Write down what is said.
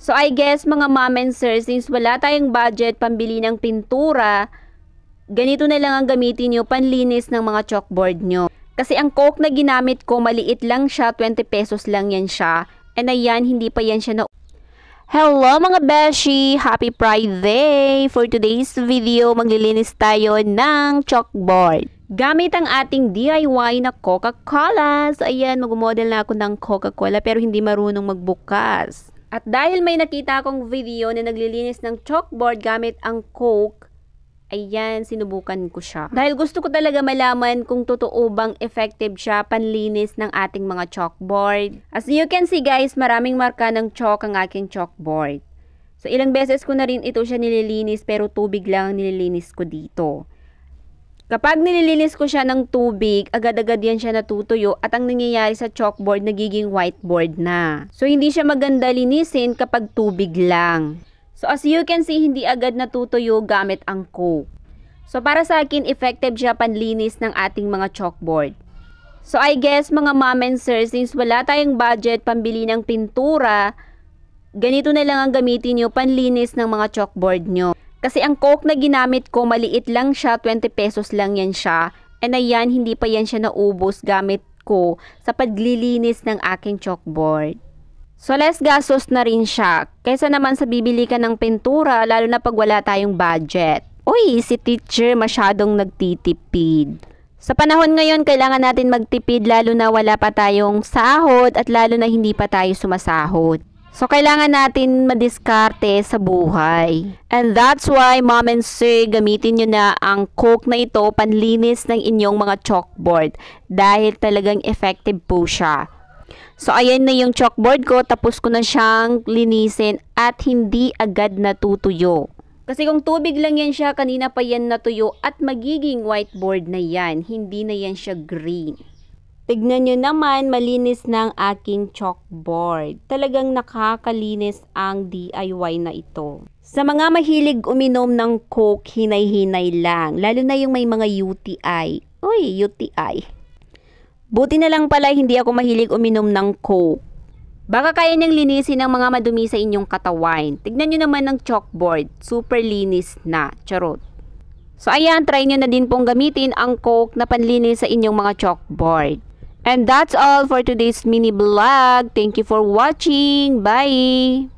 So I guess mga mom and sirs, since wala tayong budget pambili ng pintura, ganito na lang ang gamitin nyo panlinis ng mga chalkboard nyo. Kasi ang coke na ginamit ko, maliit lang siya, 20 pesos lang yan siya. And ayan, hindi pa yan siya na... Hello mga beshi! Happy Friday! For today's video, maglilinis tayo ng chalkboard. Gamit ang ating DIY na Coca-Cola. So ayan, mag-model na ako ng Coca-Cola pero hindi marunong magbukas. At dahil may nakita akong video na naglilinis ng chalkboard gamit ang Coke, ayan, sinubukan ko siya. Dahil gusto ko talaga malaman kung totoo bang effective siya panlinis ng ating mga chalkboard. As you can see guys, maraming marka ng chalk ang aking chalkboard. So ilang beses ko na rin ito siya nililinis pero tubig lang nililinis ko dito. Kapag nililinis ko siya ng tubig, agad-agad yan siya natutuyo at ang nangyayari sa chalkboard nagiging whiteboard na. So hindi siya maganda linisin kapag tubig lang. So as you can see, hindi agad natutuyo gamit ang coke. So para sa akin, effective siya panlinis ng ating mga chalkboard. So I guess mga mom and sir, since wala tayong budget pambili ng pintura, ganito na lang ang gamitin nyo panlinis ng mga chalkboard nyo. Kasi ang Coke na ginamit ko, maliit lang siya, 20 pesos lang yan siya. And ayan, hindi pa yan siya naubos gamit ko sa paglilinis ng aking chalkboard. So less gastos na rin siya kaysa naman sa bibili ka ng pintura lalo na pag wala tayong budget. Uy, si teacher masyadong nagtitipid. Sa panahon ngayon, kailangan natin magtipid lalo na wala pa tayong sahod at lalo na hindi pa tayo sumasahod. So, kailangan natin madiskarte sa buhay. And that's why, mom and sir, gamitin nyo na ang coke na ito panlinis ng inyong mga chalkboard dahil talagang effective po siya. So, ayan na yung chalkboard ko. Tapos ko na siyang linisin at hindi agad natutuyo. Kasi kung tubig lang yan siya, kanina pa yan natuyo at magiging whiteboard na yan. Hindi na yan siya green. Tignan nyo naman, malinis ng aking chalkboard. Talagang nakakalinis ang DIY na ito. Sa mga mahilig uminom ng coke, hinay-hinay lang. Lalo na yung may mga UTI. Uy, UTI. Buti na lang pala hindi ako mahilig uminom ng coke. Baka kaya niyang linisin ang mga madumi sa inyong katawan. Tignan nyo naman ng chalkboard. Super linis na. Charot. So ayan, try nyo na din pong gamitin ang coke na panlinis sa inyong mga chalkboard. And that's all for today's mini vlog. Thank you for watching. Bye!